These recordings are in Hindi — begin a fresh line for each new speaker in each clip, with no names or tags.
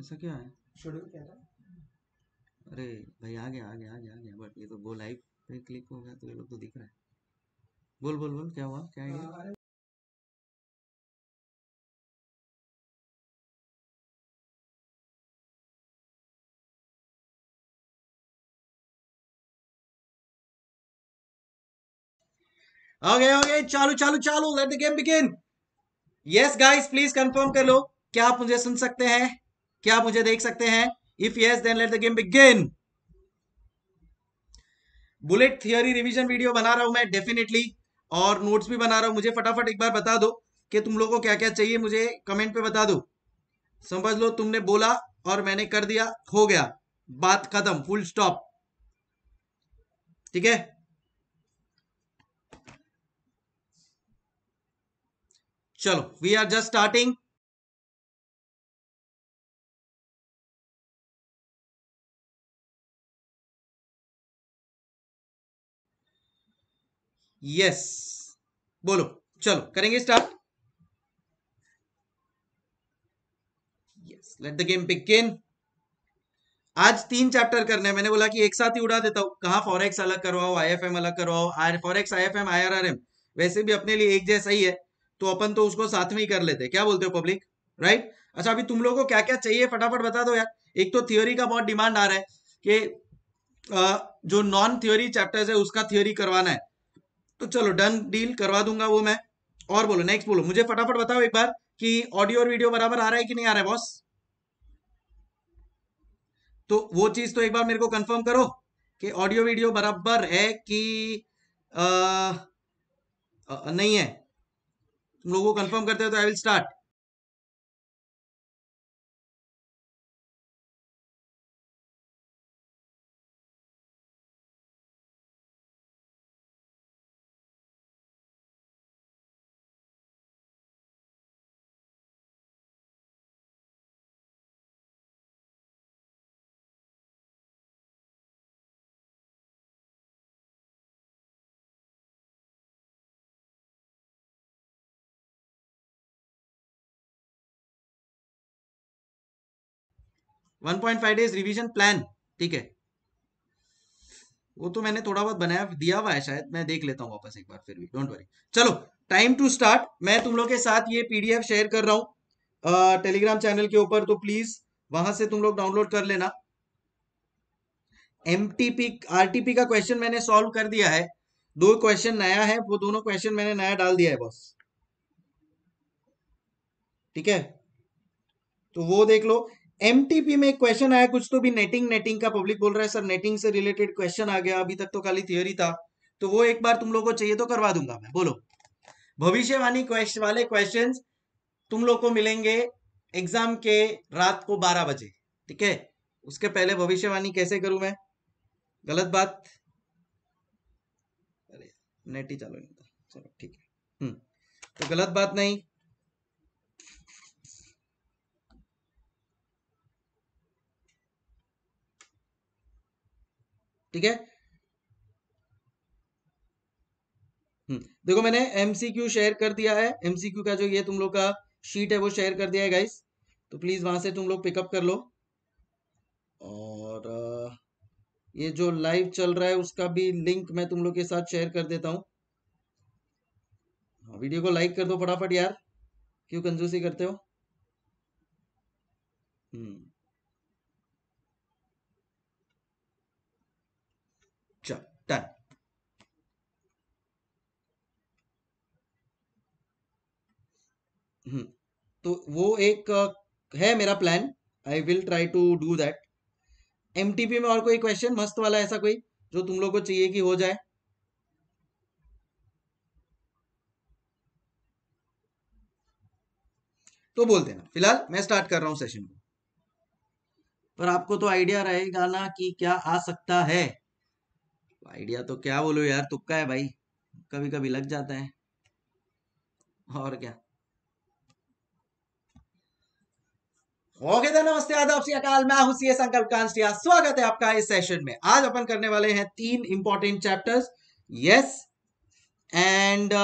ऐसा क्या है शेड्यूल क्या था अरे भाई आ गया आ गया आ गया आ गया बट ये तो गो लाइव पे क्लिक हो गया तो ये लोग तो दिख रहा है बोल बोल बोल क्या हुआ क्या आइडिया ओके ओके चालू चालू चालू let the game begin yes guys please confirm कर लो क्या आप मुझे सुन सकते हैं क्या मुझे देख सकते हैं if yes then let the game begin bullet theory revision video बना रहा हूं मैं डेफिनेटली और नोट्स भी बना रहा हूं मुझे फटाफट एक बार बता दो कि तुम लोगों को क्या क्या चाहिए मुझे कमेंट पे बता दो समझ लो तुमने बोला और मैंने कर दिया हो गया बात खत्म फुल स्टॉप ठीक है चलो we are just starting yes बोलो चलो करेंगे start yes let the game begin आज तीन चैप्टर करने मैंने बोला कि एक साथ ही उड़ा देता हूँ कहा फॉरेक्स अलग करवाओ आईएफएम अलग करवाओ फॉरेक्स आईएफएम आईआरआरएम वैसे भी अपने लिए एक जैसा ही है तो अपन तो उसको साथ में ही कर लेते क्या बोलते हो पब्लिक राइट अच्छा अभी तुम लोगों को क्या क्या चाहिए फटाफट बता दो यार एक तो थ्योरी का बहुत डिमांड आ रहा है कि जो नॉन थ्योरी चैप्टर्स है उसका थ्योरी करवाना है तो चलो डन डील करवा दूंगा वो मैं और बोलो नेक्स्ट बोलो मुझे फटाफट बताओ एक बार कि ऑडियो और वीडियो बराबर आ रहा है कि नहीं आ रहा है बॉस तो वो चीज तो एक बार मेरे को कंफर्म करो कि ऑडियो वीडियो बराबर है कि आ, आ, नहीं है तुम लोग वो कंफर्म करते हो तो I will start one point five days revision plan ठीक है वो तो मैंने थोड़ा बहुत बनाया दिया हुआ है शायद मैं देख लेता हूँ वापस एक बार फिर भी डोंट वरी चलो टाइम टू स्टार्ट मैं तुम लोग के साथ ये पीडीएफ शेयर कर रहा हूँ टेलीग्राम चैनल के ऊपर तो प्लीज वहां से तुम लोग डाउनलोड कर लेना एमटीपी आरटीपी का क्वेश्चन मैंने सॉल्व कर दिया है दो क्वेश्चन नया है वो दोनों क्वेश्चन मैंने नया डाल दिया है बस ठीक है तो वो देख लो एमटीपी में एक क्वेश्चन आया कुछ तो भी नेटिंग नेटिंग का पब्लिक बोल रहा है सर नेटिंग से रिलेटेड क्वेश्चन आ गया अभी तक तो खाली थियोरी था तो वो एक बार तुम लोगों को चाहिए तो करवा दूंगा मैं बोलो भविष्यवाणी क्वेश्चन वाले क्वेश्चन तुम लोग को मिलेंगे एग्जाम के रात को बारह बजे ठीक है उसके पहले भविष्यवाणी कैसे करूं मैं गलत बात अरे नेट ही चालू नहीं था चलो ठीक है हम्म तो गलत बात नहीं ठीक है हम्म, देखो मैंने एमसीक्यू शेयर कर दिया है एमसीक्यू का जो ये तुम लोग का शीट है वो शेयर कर दिया है गाइस तो प्लीज वहां से तुम लोग पिकअप कर लो और ये जो लाइव चल रहा है उसका भी लिंक मैं तुम लोग के साथ शेयर कर देता हूँ वीडियो हाँ, को लाइक कर दो फटाफट यार क्यों कंजूसी करते हो हम्म टन हम्म, तो वो एक है मेरा plan I will try to do that M में और कोई क्वेश्चन मस्त वाला ऐसा कोई जो तुम लोग को चाहिए कि हो जाए तो बोल देना फिलहाल मैं स्टार्ट कर रहा हूं सेशन को पर आपको तो आइडिया रहेगा ना कि क्या आ सकता है आइडिया तो क्या बोलो यार तुक्का है भाई कभी कभी लग जाता है और क्या ओके okay, नमस्ते आदाब अकाल मैं हूं सीए संकल्प कांस्टिया स्वागत है आपका इस सेशन में आज अपन करने वाले हैं तीन important chapters yes and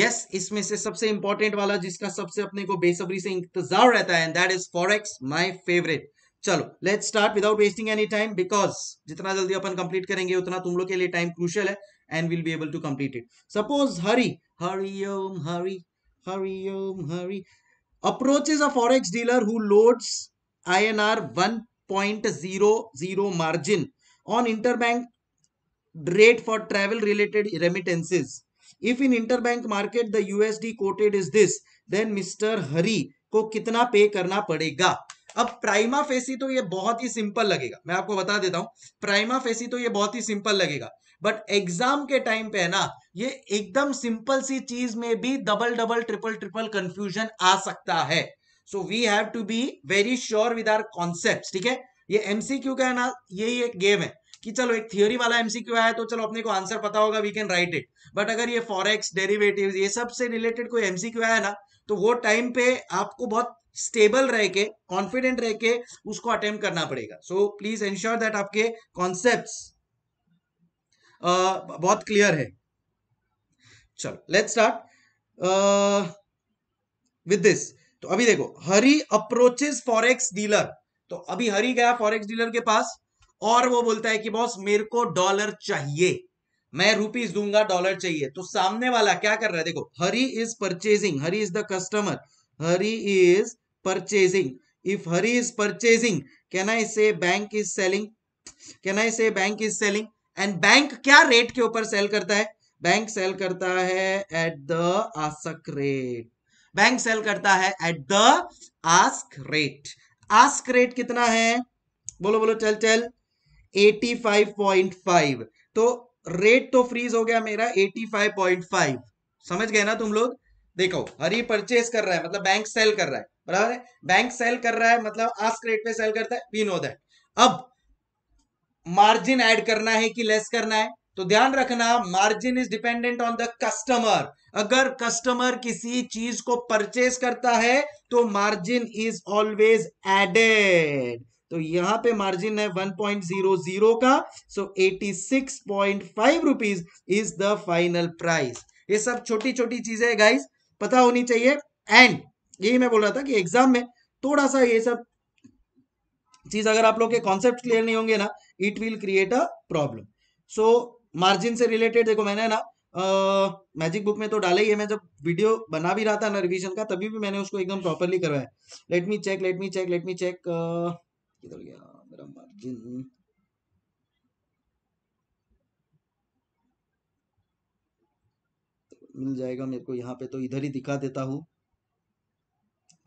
yes इसमें से सबसे इंपॉर्टेंट वाला जिसका सबसे अपने को बेसब्री से इंतजार रहता है and that is forex my favourite चलो let start without wasting any time because जितना जल्दी अपन कंप्लीट करेंगे उतना तुम लोग के लिए टाइम क्रूशियल है and will be able to complete it suppose Hari Hariom Hari Hariom Hari approach is a forex dealer who loads I N R one point zero zero margin on inter bank rate for travel related remittances if in inter bank market the USD quoted is this then mister Hari को कितना पे करना पड़ेगा अब प्राइमा फेसी तो ये बहुत ही सिंपल लगेगा मैं आपको बता देता हूं प्राइमा फेसी तो ये बहुत ही सिंपल लगेगा बट एग्जाम के टाइम पे है ना ये एकदम सिंपल सी चीज में भी double double triple triple confusion आ सकता है so we have to be very sure with our concept ठीक है ये एमसीक्यू का है ना यही एक गेम है कि चलो एक थियोरी वाला एमसीक्यू आया तो चलो अपने को आंसर पता होगा we can write it but अगर ये फॉरेक्स डेरिवेटिव ये सब से रिलेटेड कोई एमसीक्यू आया ना तो वो टाइम पे आपको बहुत स्टेबल रह के कॉन्फिडेंट रह के उसको अटेम्प्ट करना पड़ेगा सो प्लीज एंश्योर दैट आपके कॉन्सेप्ट uh, बहुत क्लियर है चलो लेट स्टार्ट विद दिस तो अभी देखो हरी अप्रोचेस फॉरेक्स डीलर तो अभी हरी गया फॉरेक्स डीलर के पास और वो बोलता है कि बॉस मेरे को डॉलर चाहिए मैं रुपीज दूंगा डॉलर चाहिए तो सामने वाला क्या कर रहा है देखो Hari is purchasing Hari is the customer Hari is purchasing if hari is purchasing can i say bank is selling can i say bank is selling and bank क्या rate के ऊपर sell करता है बैंक सेल करता है at the ask rate bank sell करता है at the ask rate ask rate कितना है बोलो बोलो चल चल 85.5 तो रेट तो फ्रीज हो गया मेरा 85.5 समझ गए ना तुम लोग देखो हरी परचेज कर रहा है मतलब बैंक सेल कर रहा है बराबर है बैंक सेल कर रहा है मतलब आस्क रेट पे सेल करता है वी नो दैट अब मार्जिन ऐड करना है कि लेस करना है तो ध्यान रखना margin is dependent on the customer अगर कस्टमर किसी चीज को परचेज करता है तो मार्जिन इज ऑलवेज एडेड तो यहां पे मार्जिन है 1.00 का so 86.5 rupees is the final price ये सब छोटी छोटी चीजें गाइस पता होनी चाहिए एंड यही मैं बोल रहा था कि एग्जाम में थोड़ा सा ये सब चीज अगर आप लोग के कॉन्सेप्ट क्लियर नहीं होंगे ना it will create a problem so margin से रिलेटेड देखो मैंने ना मैजिक बुक में तो डाला ही है मैं जब वीडियो बना भी रहा था ना रिविजन का तभी भी मैंने उसको एकदम प्रॉपरली करवाया let me check let me check let me check किधर गया मेरा मार्जिन मिल जाएगा मेरे को यहाँ पे तो इधर ही दिखा देता हूँ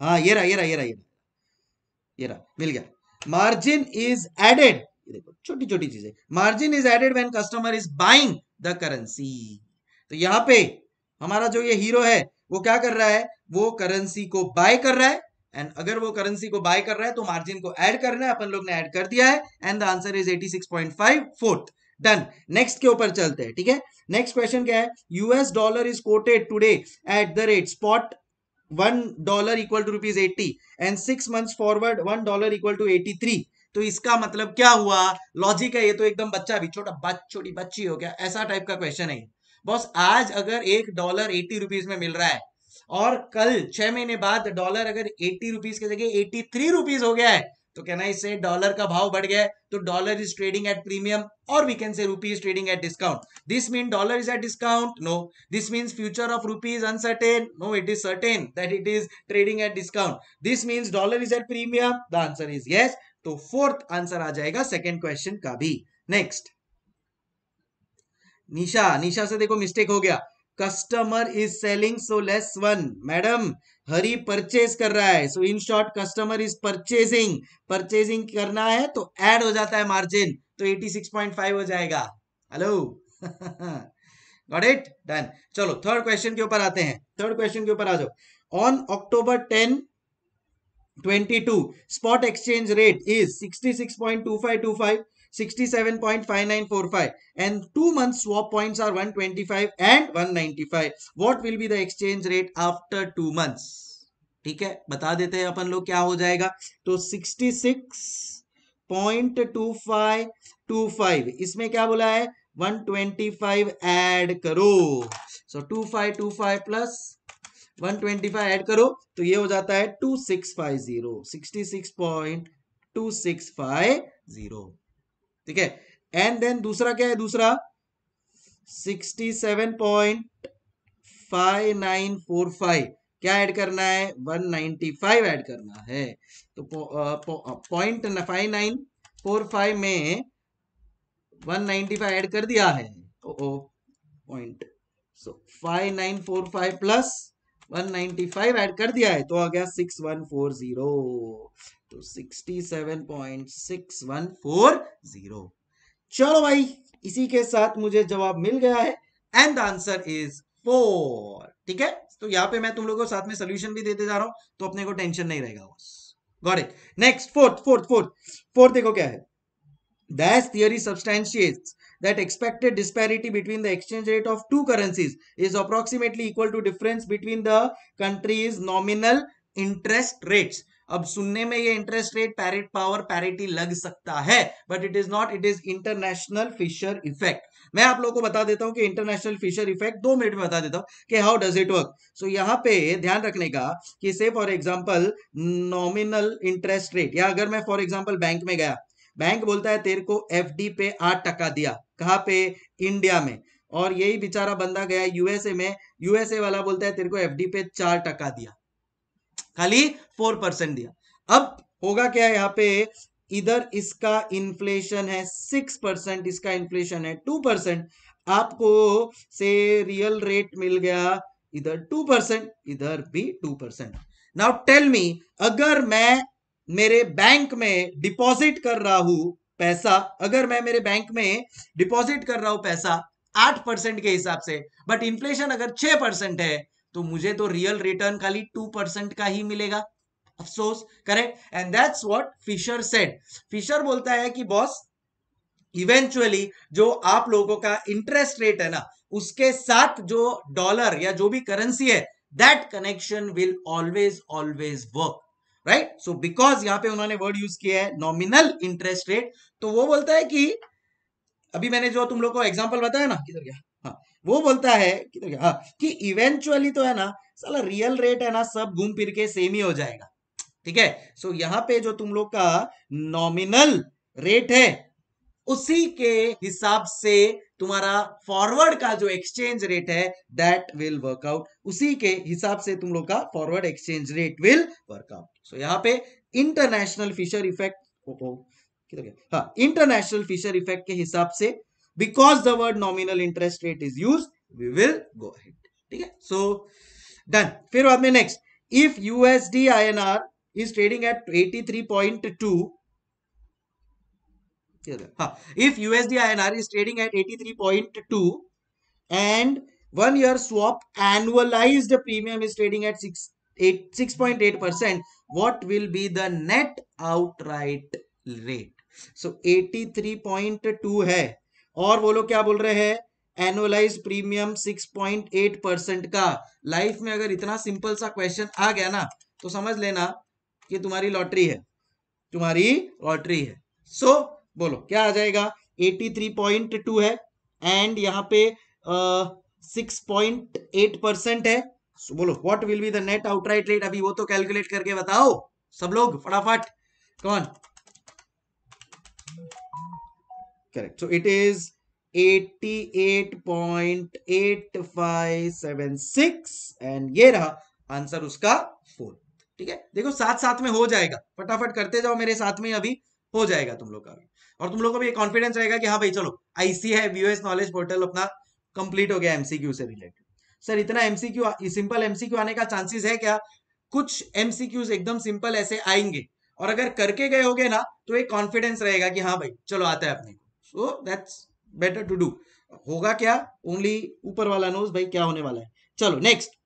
हाँ ये रहा ये रहा ये रहा ये रहा ये रहा मिल गया मार्जिन इज एडेड देखो छोटी छोटी चीजें margin is added when customer is buying the currency तो यहाँ पे हमारा जो ये हीरो है वो क्या कर रहा है वो करेंसी को बाय कर रहा है एंड अगर वो करेंसी को बाय कर रहा है तो मार्जिन को ऐड करना है अपन लोग ने ऐड कर दिया है and the answer is 86.5 fourth done next के ऊपर चलते हैं ठीक है नेक्स्ट क्वेश्चन क्या है US dollar is quoted today at the rate spot one dollar equal to rupees eighty and six month forward one dollar equal to eighty three तो इसका मतलब क्या हुआ लॉजिक है ये तो एकदम बच्चा भी छोटा बच छोटी बच्ची हो गया ऐसा टाइप का क्वेश्चन है बॉस आज अगर एक डॉलर एट्टी रुपीज में मिल रहा है और कल छह महीने बाद डॉलर अगर एट्टी रुपीज के जगह एट्टी थ्री रुपीज हो गया है तो कहना इससे डॉलर का भाव बढ़ गया तो dollar is trading at premium और we can say rupee is trading at discount this mean dollar is at discount no this means future of rupee is uncertain no it is certain that it is trading at discount this means dollar is at premium the answer is yes तो फोर्थ आंसर आ जाएगा सेकेंड क्वेश्चन का भी नेक्स्ट निशा निशा से देखो मिस्टेक हो गया customer is selling so less one madam Hari purchase कर रहा है so in short customer is purchasing purchasing करना है तो एड हो जाता है मार्जिन तो 86.5 हो जाएगा हेलो गॉट इट डन चलो थर्ड क्वेश्चन के ऊपर आते हैं थर्ड क्वेश्चन के ऊपर आ जाओ on October ten 22 point two five two 66.2525 67.5945 and two month swap points are 125 and 195 what will be the exchange rate after two months ठीक है बता देते हैं अपन लोग क्या हो जाएगा तो 66.2525 इसमें क्या बोला है 125 ऐड करो सो so, 2525 प्लस 125 ऐड करो तो ये हो जाता है 2650 66.2650 ठीक है एंड देन दूसरा क्या है दूसरा sixty seven point five nine four five क्या ऐड करना है वन फाइव एड करना है तो point five nine four five में वन नाइनटी फाइव एड कर दिया है oh point so five nine four five plus 195 add कर दिया है तो आ गया 6140 तो 67.6140 चलो भाई इसी के साथ मुझे जवाब मिल गया है एंड आंसर इज फोर ठीक है तो यहां पे मैं तुम लोगों को साथ में सोल्यूशन भी देते जा रहा हूं तो अपने को टेंशन नहीं रहेगा बस got it next fourth fourth fourth fourth देखो क्या है this theory substantiates that expected disparity between the exchange rate of two currencies is approximately equal to difference between the country's nominal interest rates अब सुनने में ये interest rate parity power parity लग सकता है but it is not it is international Fisher effect मैं आप लोगों को बता देता हूं कि इंटरनेशनल फिशर इफेक्ट दो मिनट में बता देता हूं कि how does it work so यहां पे ध्यान रखने का कि say for example nominal interest rate या अगर मैं फॉर एग्जाम्पल बैंक में गया बैंक बोलता है तेरे को एफ पे आठ टका दिया कहाँ पे इंडिया में और यही बेचारा बंदा गया यूएसए में यूएसए वाला बोलता है तेरे को एफ पे चार टका दिया खाली फोर परसेंट दिया अब होगा क्या यहाँ पे इधर इसका इन्फ्लेशन है सिक्स परसेंट इसका इन्फ्लेशन है टू परसेंट आपको से रियल रेट मिल गया इधर टू परसेंट इधर भी two percent now tell me अगर मैं मेरे बैंक में डिपॉजिट कर रहा हूं पैसा अगर मैं मेरे बैंक में डिपॉजिट कर रहा हूं पैसा आठ परसेंट के हिसाब से बट इन्फ्लेशन अगर छह परसेंट है तो मुझे तो रियल रिटर्न खाली टू परसेंट का ही मिलेगा अफसोस correct and that's what Fisher said Fisher बोलता है कि बॉस इवेंचुअली जो आप लोगों का इंटरेस्ट रेट है ना उसके साथ जो डॉलर या जो भी करेंसी है that connection will always always work right so because यहां पे उन्होंने वर्ड यूज किया है नॉमिनल इंटरेस्ट रेट तो वो बोलता है कि अभी मैंने जो तुम लोग को एग्जाम्पल बताया ना किधर गया हाँ वो बोलता है किधर गया हाँ कि इवेंचुअली तो है ना साला रियल रेट है ना सब घूम फिर के सेम ही हो जाएगा ठीक है सो so, यहाँ पे जो तुम लोग का नॉमिनल रेट है उसी के हिसाब से तुम्हारा फॉरवर्ड का जो एक्सचेंज रेट है दैट विल वर्कआउट उसी के हिसाब से तुम लोग का forward exchange rate will work out so so, यहाँ पे इंटरनेशनल फिशर इफेक्ट हाँ इंटरनेशनल फिशर इफेक्ट के हिसाब से because the word nominal interest rate is use we will go ahead ठीक है सो डन फिर बाद में next if USD I N R is trading at eighty three point two if USD I N R is trading at eighty three point two and one year swap annualized premium is trading at six 8 6.8 percent what will be the net outright rate so 83.2 है और वो लोग क्या बोल रहे हैं एनुअलाइज प्रीमियम 6.8 परसेंट का लाइफ में अगर इतना सिंपल सा क्वेश्चन आ गया ना तो समझ लेना कि तुम्हारी लॉटरी है तुम्हारी लॉटरी है सो so, बोलो क्या आ जाएगा 83.2 है एंड यहां पे सिक्स पॉइंट एट परसेंट है बोलो what will be the net outright rate अभी वो तो कैलकुलेट करके बताओ सब लोग फटाफट कौन correct so it is 88.8576 and ये रहा आंसर उसका फोर ठीक है देखो साथ साथ में हो जाएगा फटाफट करते जाओ मेरे साथ में अभी हो जाएगा तुम लोग का भी और तुम लोग को भी कॉन्फिडेंस रहेगा कि हाँ भाई चलो आईसी है व्यूएस नॉलेज पोर्टल अपना कंप्लीट हो गया एमसीक्यू से रिलेटेड सर इतना एमसीक्यू सिंपल एमसीक्यू आने का चांसेस है क्या कुछ एमसीक्यूज एकदम सिंपल ऐसे आएंगे और अगर करके गए होगे ना तो एक कॉन्फिडेंस रहेगा कि हाँ भाई चलो आता है अपने को so that's better to do होगा क्या ओनली ऊपर वाला नोज भाई क्या होने वाला है चलो next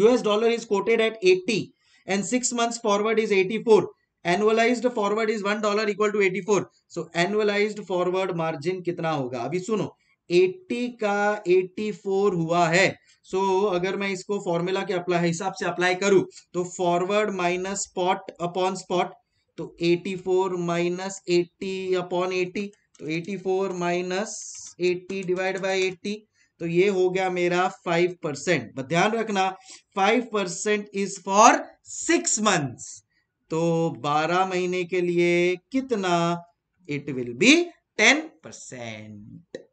US dollar is quoted at six month forward is eighty four annualize forward is one dollar equal to eighty four so annualize forward margin कितना होगा अभी सुनो 80 का 84 हुआ है सो so, अगर मैं इसको फॉर्मूला के अप्लाई हिसाब से अप्लाई करूं तो forward minus spot upon spot तो 84 माइनस एट्टी अपॉन एटी तो 84 minus eighty divide by eighty तो ये हो गया मेरा 5 परसेंट ध्यान रखना 5 percent is for six months तो 12 महीने के लिए कितना it will be 10 percent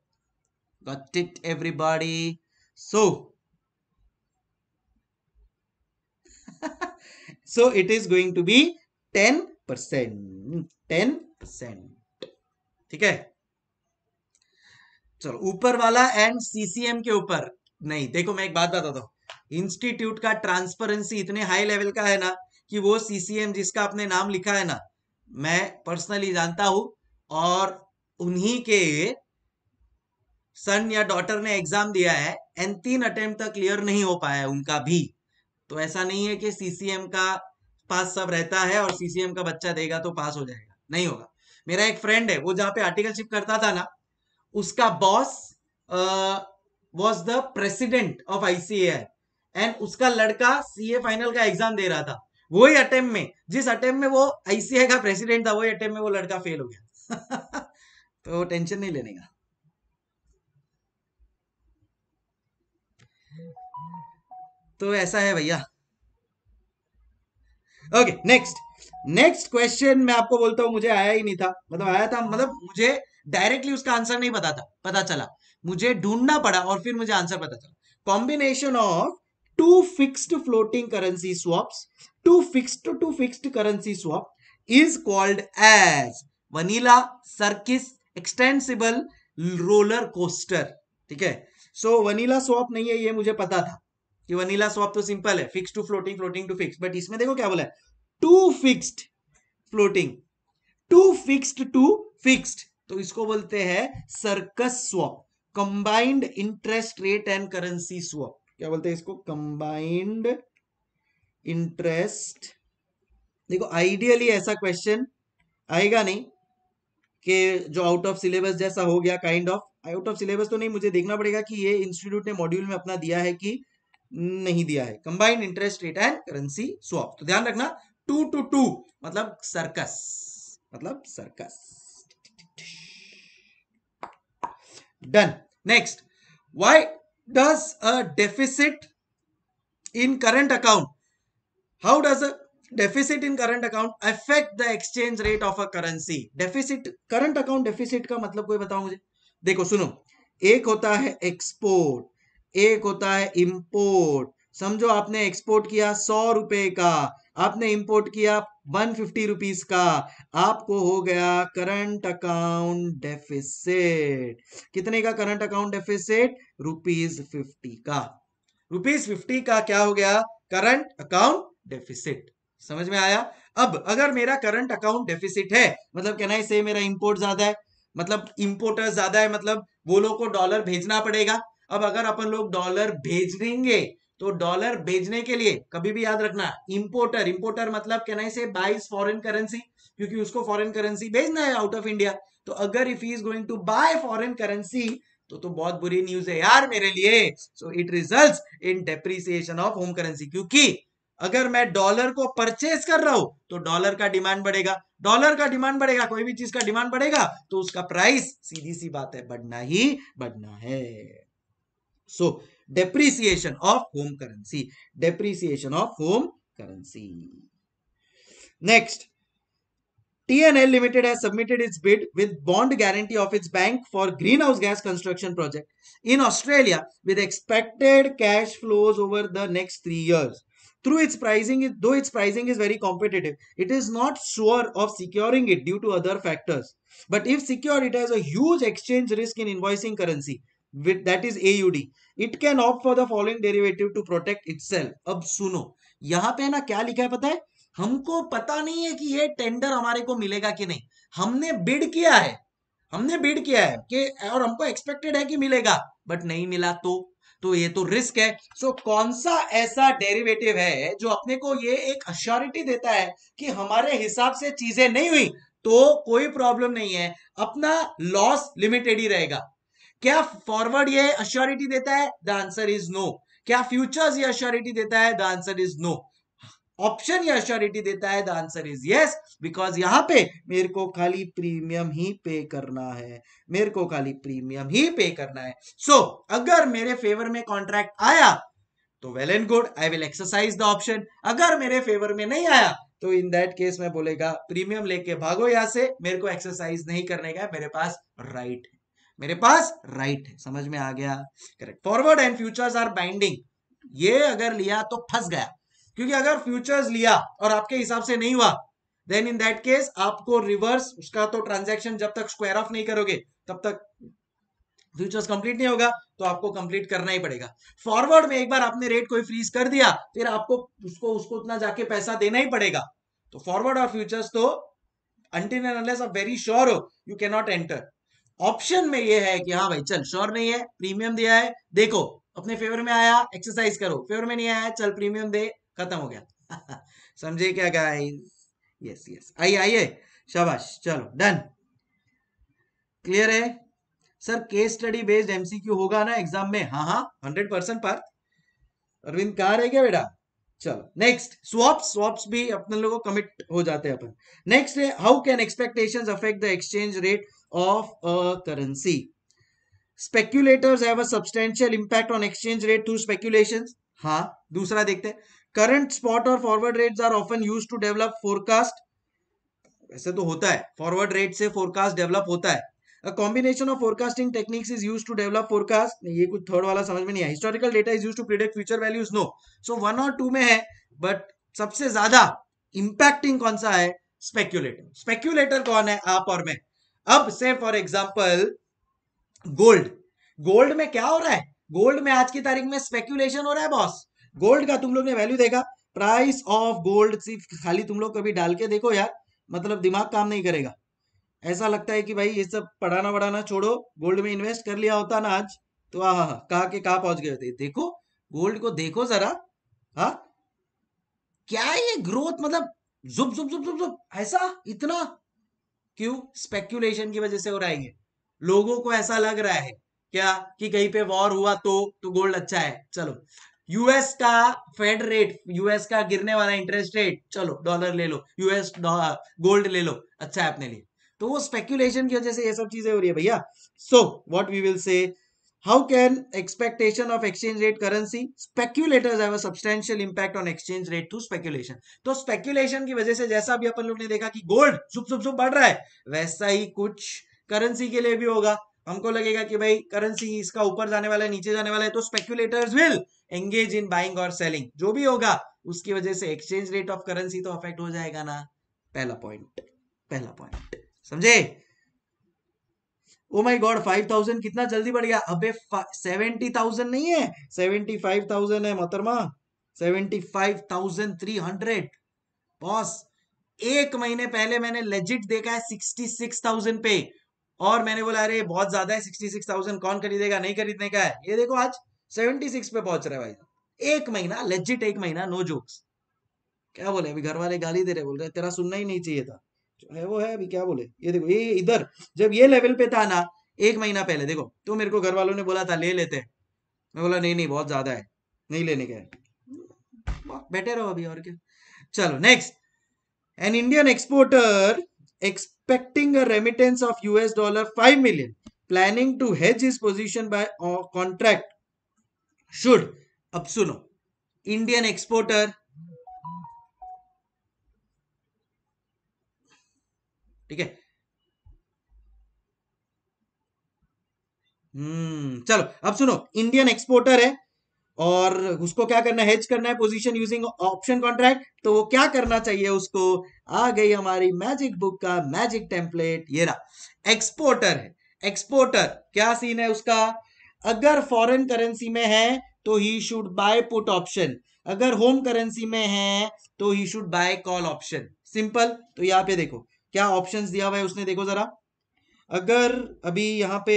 Got it, everybody? So, so it is going to be 10 10 ठीक है चलो ऊपर वाला एंड सीसीएम के ऊपर नहीं देखो मैं एक बात बताता हूँ इंस्टीट्यूट का ट्रांसपेरेंसी इतने हाई लेवल का है ना कि वो सीसीएम जिसका आपने नाम लिखा है ना मैं पर्सनली जानता हूं और उन्हीं के सन या डॉटर ने एग्जाम दिया है एंड तीन अटेम्प्ट तक क्लियर नहीं हो पाया है उनका भी तो ऐसा नहीं है कि सीसीएम का पास सब रहता है और सीसीएम का बच्चा देगा तो पास हो जाएगा नहीं होगा मेरा एक फ्रेंड है वो जहाँ पे आर्टिकलशिप करता था ना उसका boss was the president of ICA and उसका लड़का सीए फाइनल का एग्जाम दे रहा था वही अटेम्प में जिस अटेम्प में वो आईसीआई का प्रेसिडेंट था वही अटेम्प में वो लड़का फेल हो गया तो टेंशन नहीं लेने का तो ऐसा है भैया ओके नेक्स्ट नेक्स्ट क्वेश्चन मैं आपको बोलता हूं मुझे आया ही नहीं था मतलब आया था मतलब मुझे डायरेक्टली उसका आंसर नहीं पता था पता चला मुझे ढूंढना पड़ा और फिर मुझे आंसर पता चला combination of two fixed floating currency swaps to fixed to fixed currency swap is called as vanilla circus extensible roller coaster ठीक है सो वनीला स्वॉप नहीं है ये मुझे पता था कि वनीला स्वाप तो सिंपल है fix to floating floating to fix but इसमें देखो क्या बोला है to fixed floating to fixed to fixed तो इसको बोलते हैं circus swap combined interest rate and currency swap क्या बोलते हैं इसको कंबाइंड इंटरेस्ट देखो आइडियली ऐसा क्वेश्चन आएगा नहीं कि जो आउट ऑफ सिलेबस जैसा हो गया kind of out of syllabus तो नहीं मुझे देखना पड़ेगा कि ये इंस्टीट्यूट ने मॉड्यूल में अपना दिया है कि नहीं दिया है combined interest rate and currency swap तो ध्यान रखना टू टू टू मतलब सर्कस मतलब circus done next why does a deficit in current account how does a deficit in current account affect the exchange rate of a currency deficit current account deficit का मतलब कोई बताओ मुझे देखो सुनो एक होता है एक्सपोर्ट एक होता है इम्पोर्ट समझो आपने एक्सपोर्ट किया सौ रुपए का आपने इंपोर्ट किया वन फिफ्टी रुपीज का आपको हो गया करंट अकाउंट डेफिसिट कितने का current account deficit rupees fifty का रुपीज फिफ्टी का क्या हो गया करंट अकाउंट डेफिसिट समझ में आया अब अगर मेरा करंट अकाउंट डेफिसिट है मतलब कहना से मेरा इंपोर्ट ज्यादा है मतलब इंपोर्टर ज्यादा है मतलब वो लोग को डॉलर भेजना पड़ेगा अब अगर अपन लोग डॉलर भेज देंगे तो डॉलर भेजने के लिए कभी भी याद रखना इंपोर्टर इंपोर्टर मतलब can I say buys foreign currency क्योंकि उसको फॉरेन करेंसी भेजना है आउट ऑफ इंडिया तो अगर if is going to buy foreign currency तो तो बहुत बुरी न्यूज है यार मेरे लिए so it result in depreciation of home currency क्योंकि अगर मैं डॉलर को परचेस कर रहा हूं तो डॉलर का डिमांड बढ़ेगा डॉलर का डिमांड बढ़ेगा कोई भी चीज का डिमांड बढ़ेगा तो उसका प्राइस सीधी सी बात है बढ़ना ही बढ़ना है So, depreciation of home currency. Depreciation of home currency. Next, TNL Limited has submitted its bid with bond guarantee of its bank for greenhouse gas construction project in Australia with expected cash flows over the next three years. Through its pricing, though its pricing is very competitive, it is not sure of securing it due to other factors. But if secured, it has a huge exchange risk in invoicing currency. with that is AUD. It can opt for the following derivative to protect itself. अब सुनो यहाँ पे ना क्या लिखा है पता है हमको पता नहीं है कि ये टेंडर हमारे को मिलेगा कि नहीं हमने बिड किया है हमने बिड किया है कि और हमको एक्सपेक्टेड है कि मिलेगा बट नहीं मिला तो तो ये तो रिस्क है सो so, कौन सा ऐसा डेरिवेटिव है जो अपने को ये एक अश्योरिटी देता है कि हमारे हिसाब से चीजें नहीं हुई तो कोई प्रॉब्लम नहीं है अपना लॉस लिमिटेड ही रहेगा क्या फॉरवर्ड ये अश्योरिटी देता है द आंसर इज नो क्या फ्यूचर्स ये अश्योरिटी देता है the answer is no option ये अश्योरिटी देता है the answer is yes because यहां पे मेरे को खाली प्रीमियम ही पे करना है मेरे को खाली प्रीमियम ही पे करना है सो so, अगर मेरे फेवर में कॉन्ट्रैक्ट आया तो well and good I will exercise the option अगर मेरे फेवर में नहीं आया तो इन दैट केस में बोलेगा प्रीमियम लेके भागो यहां से मेरे को एक्सरसाइज नहीं करने का मेरे पास राइट right मेरे पास राइट right है समझ में आ गया correct forward and futures are binding ये अगर लिया तो फंस गया क्योंकि अगर फ्यूचर्स लिया और आपके हिसाब से नहीं हुआ देन इन दैट केस आपको रिवर्स उसका तो ट्रांजेक्शन जब तक स्क्वायर ऑफ नहीं करोगे तब तक फ्यूचर्स कंप्लीट नहीं होगा तो आपको कंप्लीट करना ही पड़ेगा फॉरवर्ड में एक बार आपने रेट कोई फ्रीज कर दिया फिर आपको उसको उसको उतना जाके पैसा देना ही पड़ेगा तो फॉरवर्ड और फ्यूचर्स तो अनटिल एंड वेरी श्योर हो यू कैनॉट एंटर ऑप्शन में ये है कि हाँ भाई चल श्योर नहीं है प्रीमियम दिया है देखो अपने फेवर में आया एक्सरसाइज करो फेवर में नहीं आया चल प्रीमियम दे खत्म हो गया समझे क्या गाइस यस यस आइए आइए शाबाश चलो डन क्लियर है sir case study based MCQ होगा ना एग्जाम में हाँ हाँ हंड्रेड परसेंट पर अरविंद कहा रह गया बेटा चलो नेक्स्ट स्वॉप्स स्वॉप्स भी अपने लोगों कमिट हो जाते हैं अपन नेक्स्ट है how can expectations affect the exchange rate of a currency. Speculators have a substantial impact on exchange rate through speculations. ha dusra dekhte hain current spot or forward rates are often used to develop forecast वैसे तो होता है फॉरवर्ड रेट से फोरकास्ट डेवलप होता है a combination of forecasting techniques is used to develop forecast ये कुछ थर्ड वाला समझ में नहीं है historical data is used to predict future values no so one और टू में है बट सबसे ज्यादा इंपैक्टिंग कौन सा है स्पेक्यूलेटर स्पेक्यूलेटर कौन है आप और मैं अब से फॉर एग्जाम्पल गोल्ड गोल्ड में क्या हो रहा है गोल्ड में आज की तारीख में स्पेक्यूलेशन हो रहा है बॉस गोल्ड का तुम लोग ने वैल्यू देखा प्राइस ऑफ गोल्ड सिर्फ खाली तुम लोग कभी डाल के देखो यार मतलब दिमाग काम नहीं करेगा ऐसा लगता है कि भाई ये सब पढ़ाना वढ़ाना छोड़ो गोल्ड में इन्वेस्ट कर लिया होता ना आज तो हाँ हाँ कहा के कहा पहुंच गए थे देखो गोल्ड को देखो जरा हा क्या ये ग्रोथ मतलब जुब जुब जुब जुब जुब ऐसा इतना क्यों स्पेक्यूलेशन की वजह से हो रहा है ये लोगों को ऐसा लग रहा है क्या कि कहीं पे वॉर हुआ तो तो गोल्ड अच्छा है चलो यूएस का फेड रेट यूएस का गिरने वाला इंटरेस्ट रेट चलो डॉलर ले लो यूएस गोल्ड ले लो अच्छा है अपने लिए तो वो स्पेक्यूलेशन की वजह से ये सब चीजें हो रही है भैया so what we will say How can expectation of exchange rate currency? Speculators have a substantial impact on exchange rate through speculation. तो speculation ki wajah se jaisa abhi apan log ne dekha ki gold sub sub sub badh raha hai waisa hi kuch currency ke liye bhi hoga हमको लगेगा कि भाई करेंसी इसका ऊपर जाने वाला है नीचे जाने वाला है तो speculators will engage in buying और सेलिंग जो भी होगा उसकी वजह से एक्सचेंज रेट ऑफ करेंसी तो अफेक्ट हो जाएगा ना पहला पॉइंट पहला पॉइंट समझे ओ माय गॉड 5000 कितना जल्दी बढ़ गया अबे 70000 नहीं है 75000 है मोहतरमा 75300 बॉस एक महीने पहले मैंने लेजिट देखा है 66000 पे और मैंने बोला अरे बहुत ज्यादा है 66000 कौन खरीदेगा नहीं खरीदने का है ये देखो आज 76 पे पहुंच रहा है भाई एक महीना लेजिट एक महीना नो जोक्स क्या बोले अभी घर वाले गाली दे रहे बोल रहे तेरा सुनना ही नहीं चाहिए था है वो है अभी क्या बोले ये देखो ये इधर जब ये लेवल पे था ना एक महीना पहले देखो तो मेरे को घर वालों ने बोला था ले लेते मैं बोला नहीं नहीं बहुत ज्यादा है नहीं लेने का बैठे रहो अभी और क्या चलो next an Indian exporter expecting remittance of US dollar five million planning to hedge is position by contract should अब सुनो, इंडियन एक्सपोर्टर ठीक है हम्म चलो अब सुनो इंडियन एक्सपोर्टर है और उसको क्या करना है हेज करना है पोजीशन यूजिंग ऑप्शन कॉन्ट्रैक्ट तो वो क्या करना चाहिए उसको आ गई हमारी मैजिक बुक का मैजिक टेम्पलेट ये रहा एक्सपोर्टर है एक्सपोर्टर क्या सीन है उसका अगर फॉरेन करेंसी में है तो he should buy put option अगर होम करेंसी में है तो he should buy call option simple तो यहां पे देखो क्या ऑप्शंस दिया हुआ है उसने देखो जरा अगर अभी यहां पे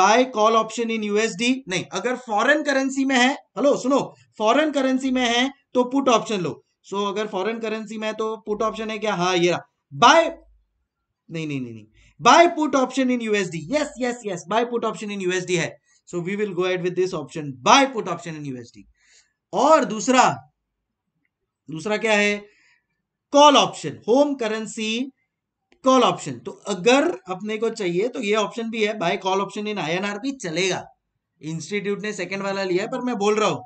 buy call option in USD नहीं अगर फॉरेन करेंसी में है हेलो सुनो फॉरेन करेंसी में है तो पुट ऑप्शन लो सो so, अगर फॉरेन करेंसी में है तो पुट ऑप्शन है क्या हाँ ये बाय नहीं नहीं नहीं buy put option in USD yes yes yes buy put option in USD है so we will go ahead with this option buy put option in USD और दूसरा दूसरा क्या है call option home currency call option तो अगर अपने को चाहिए तो ये ऑप्शन भी है buy call option in INR भी चलेगा इंस्टीट्यूट ने सेकंड वाला लिया है पर मैं बोल रहा हूं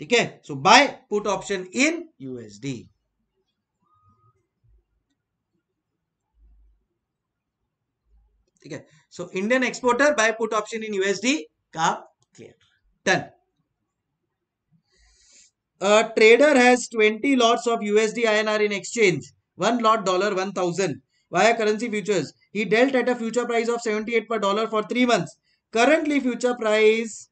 ठीक है so buy put option in USD ठीक है so Indian exporter buy put option in USD का clear done a trader has 20 lots of USD INR in exchange. One lot dollar 1000 via currency futures. He dealt at a future price of 78 per dollar for 3 months. Currently future price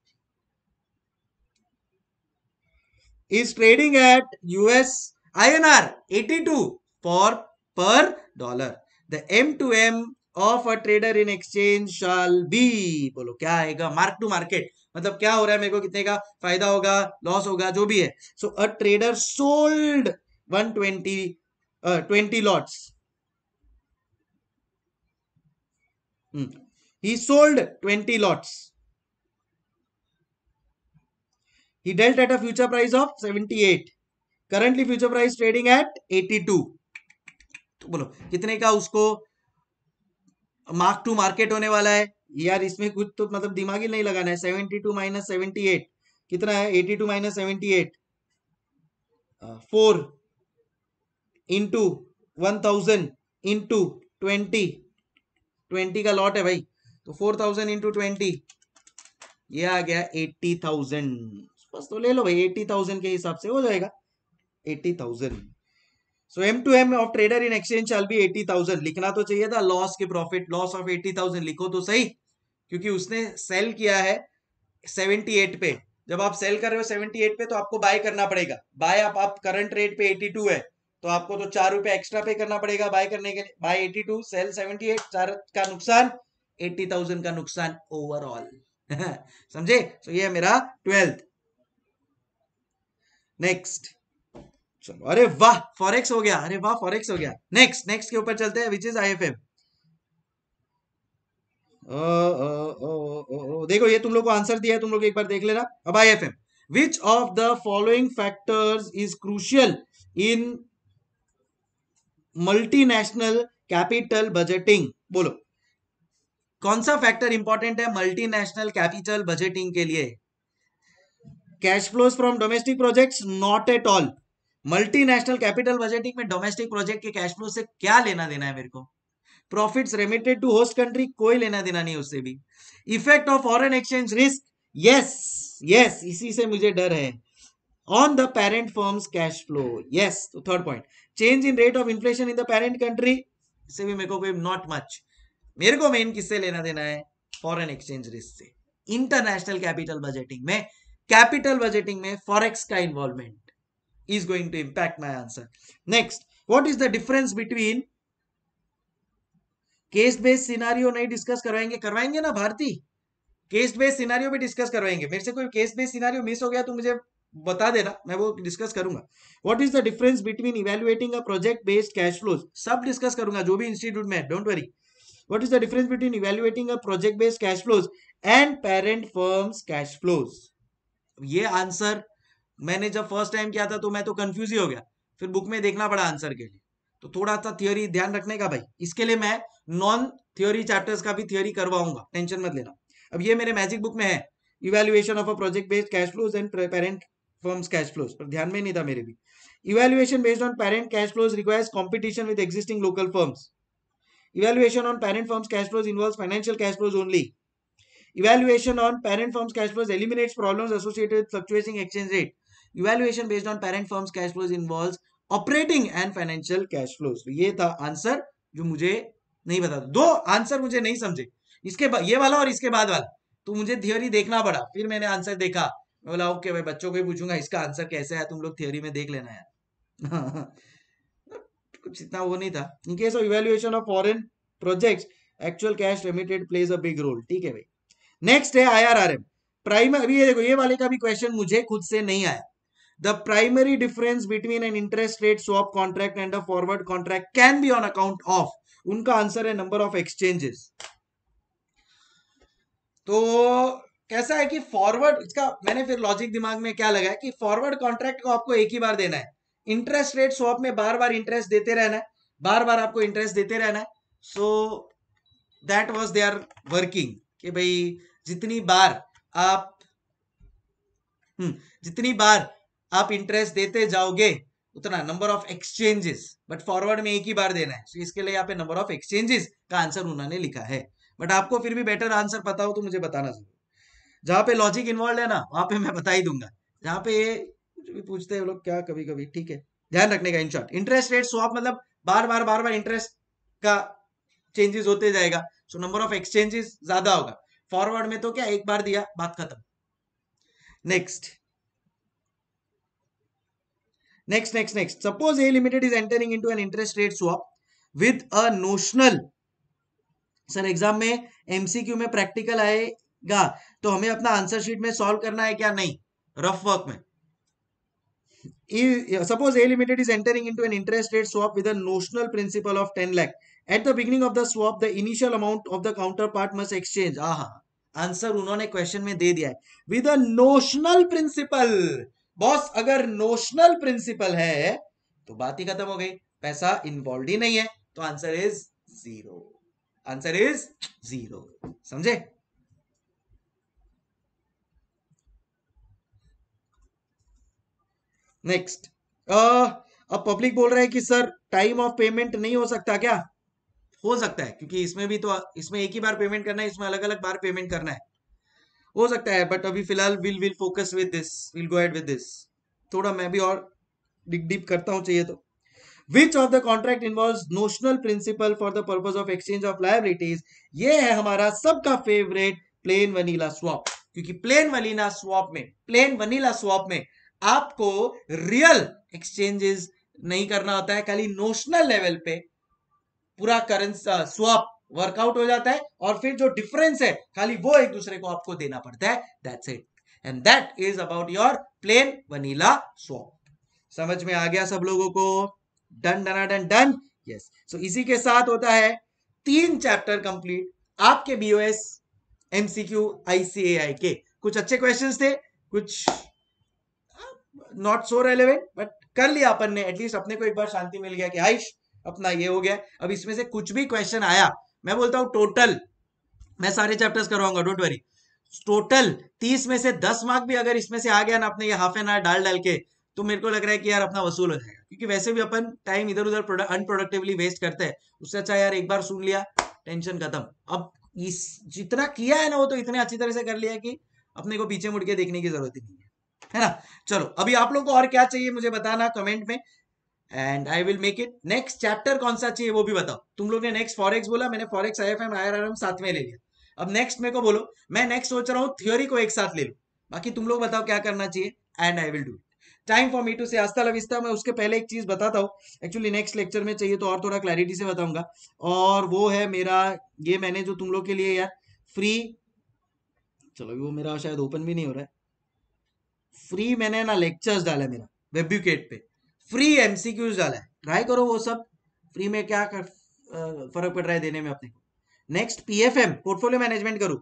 is trading at US INR 82 for per dollar. The M2M of a trader in exchange shall be. Bolo kya aega? mark to market. मतलब क्या हो रहा है मेरे को कितने का फायदा होगा लॉस होगा जो भी है so a trader sold one twenty twenty lots he sold 20 lots he dealt at future price of seventy 78 currently future price trading at 82 तो बोलो कितने का उसको मार्क टू मार्केट होने वाला है यार इसमें कुछ तो मतलब दिमाग ही नहीं लगाना है seventy two minus seventy eight कितना है eighty two minus seventy eight four into one thousand into twenty twenty का लॉट है भाई तो फोर थाउजेंड इंटू ट्वेंटी ये आ गया एट्टी थाउजेंड बस तो ले लो भाई एट्टी थाउजेंड के हिसाब से हो जाएगा eighty thousand so M to M of trader in exchange चल भी एटी थाउजेंड लिखना तो चाहिए था लॉस के profit loss of eighty thousand लिखो तो सही क्योंकि उसने सेल किया है सेवेंटी एट पे जब आप सेल कर रहे हो सेवेंटी एट पे तो आपको बाय करना पड़ेगा बाय आप, आप करंट रेट पे एटी टू है तो आपको तो चार रुपए एक्स्ट्रा पे करना पड़ेगा बाय करने के लिए buy eighty two sell seventy eight चार का नुकसान एट्टी थाउजेंड का नुकसान ओवरऑल समझे सो ये है मेरा ट्वेल्थ नेक्स्ट चलो अरे वाह फॉरेक्स हो गया अरे वाह फॉरेक्स हो गया नेक्स्ट नेक्स्ट के ऊपर चलते हैं which is I F M देखो ये तुम लोग को आंसर दिया है तुम लोग एक बार देख लेना अब I F M which of the following factors is crucial in multinational capital budgeting बोलो कौन सा फैक्टर इंपॉर्टेंट है मल्टीनेशनल कैपिटल बजटिंग के लिए cash flows from domestic projects not at all multinational capital budgeting में डोमेस्टिक प्रोजेक्ट के कैश फ्लो से क्या लेना देना है मेरे को profits remitted to host country कोई लेना देना नहीं उससे भी effect of foreign exchange risk yes yes इसी से मुझे डर है on the parent firms cash flow yes तो third point change in rate of inflation in the parent country इससे भी मेरे को कोई नॉट मच मेरे को मेन किससे लेना देना है फॉरेन एक्सचेंज रिस्क से इंटरनेशनल कैपिटल बजटिंग में कैपिटल बजटिंग में फॉरेक्स का involvement is going to impact my answer. Next, what is the difference between case based scenario नहीं डिस्कस करवाएंगे करवाएंगे ना भारती केस बेस्ड सिनारियो भी डिस्कस करवाएंगे मेरे से कोई केस बेस्ड सिनारियो मिस हो गया तो मुझे बता देना मैं वो डिस्कस करूंगा what is the difference between evaluating a project based cash flows सब डिस्कस करूंगा जो भी इंस्टीट्यूट में don't worry what is the difference between evaluating a project based cash flows and parent firms cash flows ये आंसर मैंने जब फर्स्ट टाइम किया था तो मैं तो कंफ्यूज ही हो गया फिर बुक में देखना पड़ा आंसर के लिए तो थोड़ा सा थियोरी ध्यान रखने का भाई इसके लिए मैं नॉन थियोरी चैप्टर्स का भी थियोरी करवाऊंगा टेंशन मत लेना अब ये मेरे मैजिक बुक में है evaluation of a project based cash flows and parent firm cash flows पर ध्यान में नहीं था मेरे भी evaluation based on parent cash flows requires competition with existing local firms evaluation on parent firm cash flows involve financial cash flows only evaluation on parent firms cash flows eliminates problems associated with fluctuating exchange rate evaluation based on parent firms cash flows involve operating and financial cash flows ये था आंसर जो मुझे नहीं बता दो आंसर मुझे नहीं समझे इसके ये वाला और इसके बाद वाला तो मुझे थियोरी देखना पड़ा फिर मैंने आंसर देखा मैं बोला ओके भाई बच्चों को ही पूछूंगा इसका आंसर कैसे है तुम लोग थियोरी में देख लेना यार कुछ इतना वो नहीं था in case of evaluation of foreign projects actual cash remitted plays a big role ठीक है भाई नेक्स्ट है I R R M primary अभी ये देखो ये वाले का भी क्वेश्चन मुझे खुद से नहीं आया The primary difference between an interest rate swap contract and a forward contract can be on account of उनका आंसर है नंबर ऑफ एक्सचेंजेस तो कैसा है कि फॉरवर्ड इसका मैंने फिर लॉजिक दिमाग में क्या लगाया कि फॉरवर्ड कॉन्ट्रैक्ट को आपको एक ही बार देना है इंटरेस्ट रेट स्वैप में बार बार इंटरेस्ट देते रहना है बार बार आपको इंटरेस्ट देते रहना है so that was they are working भाई जितनी बार आप हम्म, जितनी बार आप इंटरेस्ट देते जाओगे उतना number of exchanges but forward में एक ही बार देना है so इसके लिए यहाँ पे नंबर ऑफ एक्सचेंजेस का आंसर उन्होंने लिखा है बट आपको फिर भी बेटर आंसर पता हो तो मुझे बताना जरूर जहां पे लॉजिक इन्वॉल्व है ना वहां पे मैं बता ही दूंगा जहाँ पे ये भी पूछते हैं लोग क्या कभी कभी ठीक है ध्यान रखने का in short interest rate swap मतलब बार बार बार बार इंटरेस्ट का चेंजेस होते जाएगा सो नंबर ऑफ एक्सचेंजेस ज्यादा होगा फॉरवर्ड में तो क्या एक बार दिया बात खत्म next Next, next, next. Suppose A Limited is entering into an interest rate swap with a notional. Sir exam में एमसीक्यू में प्रैक्टिकल आएगा तो हमें अपना आंसर शीट में सॉल्व करना है क्या नहीं रफ वर्क में suppose A limited is entering into an interest rate swap with a notional principal of ten lakh at the beginning of the swap the initial amount of the counter part must exchange answer उन्होंने क्वेश्चन में दे दिया है with a notional principal boss अगर नोशनल प्रिंसिपल है तो बात ही खत्म हो गई पैसा इन्वॉल्व ही नहीं है तो answer is zero answer is zero समझे नेक्स्ट अब पब्लिक बोल रहा है कि सर टाइम ऑफ पेमेंट नहीं हो सकता क्या हो सकता है क्योंकि इसमें भी तो इसमें एक ही बार पेमेंट करना है इसमें अलग अलग बार पेमेंट करना है हो सकता है बट अभी फिलहाल will will focus with this will go ahead with this थोड़ा मैं भी और डिग डीप करता हूँ चाहिए तो which of the contract involve notional principal for the purpose of exchange of liabilities ये है हमारा सबका फेवरेट प्लेन वनीला स्वॉप क्योंकि प्लेन वनीला स्वॉप में प्लेन वनीला स्वॉप में आपको रियल एक्सचेंजेस नहीं करना होता है खाली नोशनल लेवल पे पूरा करेंसी स्वॉप uh, वर्कआउट हो जाता है और फिर जो डिफरेंस है खाली वो एक दूसरे को आपको देना पड़ता है that's it and that is about your plain vanilla swap समझ में आ गया सब लोगों को done done done done yes so इसी के साथ होता है तीन चैप्टर कंप्लीट आपके बीओएस एमसीक्यू आईसीएआई के कुछ अच्छे क्वेश्चंस थे कुछ नॉट सो रेलेवेंट बट कर लिया अपन ने एटलीस्ट अपने को एक बार शांति मिल गया कि आयुष अपना ये हो गया अब इसमें से कुछ भी क्वेश्चन आया मैं बोलता हूं टोटल मैं सारे चैप्टर्स करवाऊंगा डोंट वरी टोटल तीस में से दस मार्क भी अगर इसमें से आ गया ना अपने ये हाफ एन आवर डाल डाल के तो मेरे को लग रहा है कि यार अपना वसूल हो जाएगा क्योंकि वैसे भी अपन टाइम इधर उधर अनप्रोडक्टिवली वेस्ट करते हैं उससे अच्छा यार एक बार सुन लिया टेंशन खत्म अब इस जितना किया है ना वो तो इतने अच्छी तरह से कर लिया कि अपने को पीछे मुड़ के देखने की जरूरत ही नहीं है है ना चलो अभी आप लोग को और क्या चाहिए मुझे बताना कमेंट में and I will make it next chapter कौन सा चाहिए वो भी बताओ तुम लोग ने नेक्स्ट फॉरेक्स बोला मैंने forex I F M I R M साथ में ले लिया अब नेक्स्ट मेरे को बोलो मैं नेक्स्ट सोच रहा हूँ थ्योरी को एक साथ ले लू बाकी तुम लोग बताओ क्या करना चाहिए and I will do time for me to say hasta लविस्ता मैं उसके पहले एक चीज बताता हूँ एक्चुअली नेक्स्ट लेक्चर में चाहिए तो और थोड़ा क्लैरिटी से बताऊंगा और वो है मेरा ये मैंने जो तुम लोग के लिए यार फ्री चलो वो मेरा शायद ओपन भी नहीं हो रहा है फ्री मैंने ना लेक्चर्स डाला मेरा वेब्यूकेट पे फ्री एमसीक्यूज डाला है ट्राई करो वो सब फ्री में क्या कर, फर्क पड़ रहा है देने में अपने को नेक्स्ट पीएफएम पोर्टफोलियो मैनेजमेंट करूँ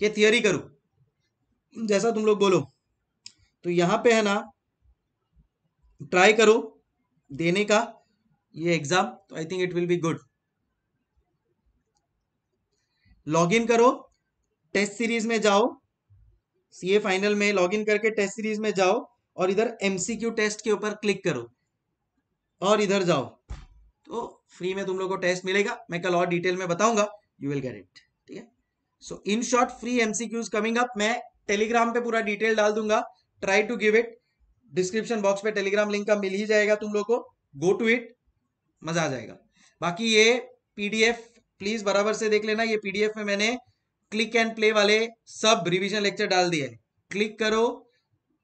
के थियोरी करूँ जैसा तुम लोग बोलो तो यहां पे है ना ट्राई करो देने का ये एग्जाम तो I think it will be good log in करो टेस्ट सीरीज में जाओ सीए फाइनल में लॉग इन करके टेस्ट सीरीज में जाओ और इधर एमसीक्यू टेस्ट के ऊपर क्लिक करो और इधर जाओ तो फ्री में तुम लोग को टेस्ट मिलेगा मैं कल और डिटेल में बताऊंगा यू विल गेट इट ठीक है so in short free MCQs coming up मैं टेलीग्राम पे पूरा डिटेल डाल दूंगा try to give it description box पे टेलीग्राम लिंक का मिल ही जाएगा तुम लोग को गो टू इट मजा आ जाएगा बाकी ये पीडीएफ प्लीज बराबर से देख लेना ये पीडीएफ में मैंने क्लिक एंड प्ले वाले सब रिविजन लेक्चर डाल दिए क्लिक करो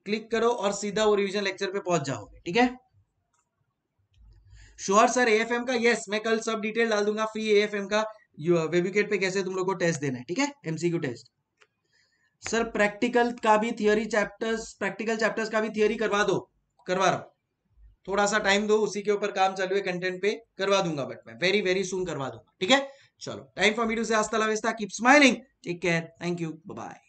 क्लिक करो और सीधा वो रिविजन लेक्चर पे पहुंच जाओगे ठीक है श्योर सर ए का यस मैं कल सब डिटेल डाल दूंगा फ्री ए का वेबिकेट uh, पे कैसे तुम लोग को टेस्ट देना है ठीक है एमसीक्यू टेस्ट सर प्रैक्टिकल का भी थियोरी चैप्टर्स प्रैक्टिकल चैप्टर्स का भी थियोरी करवा दो करवा रहा हूं थोड़ा सा टाइम दो उसी के ऊपर काम चालू है कंटेंट पे करवा दूंगा बट मैं वेरी वेरी सुन करवा दूंगा ठीक है चलो time for me to say hasta keep smiling take care thank you bye